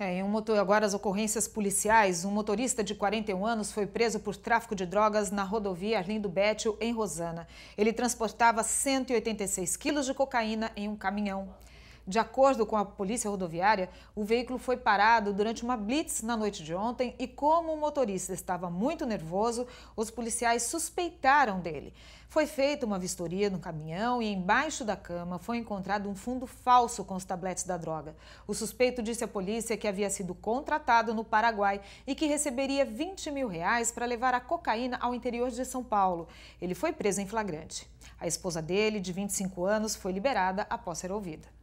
É, um motor, agora as ocorrências policiais. Um motorista de 41 anos foi preso por tráfico de drogas na rodovia Arlindo Bétio, em Rosana. Ele transportava 186 quilos de cocaína em um caminhão. De acordo com a Polícia Rodoviária, o veículo foi parado durante uma blitz na noite de ontem e, como o motorista estava muito nervoso, os policiais suspeitaram dele. Foi feita uma vistoria no caminhão e embaixo da cama foi encontrado um fundo falso com os tabletes da droga. O suspeito disse à polícia que havia sido contratado no Paraguai e que receberia 20 mil reais para levar a cocaína ao interior de São Paulo. Ele foi preso em flagrante. A esposa dele, de 25 anos, foi liberada após ser ouvida.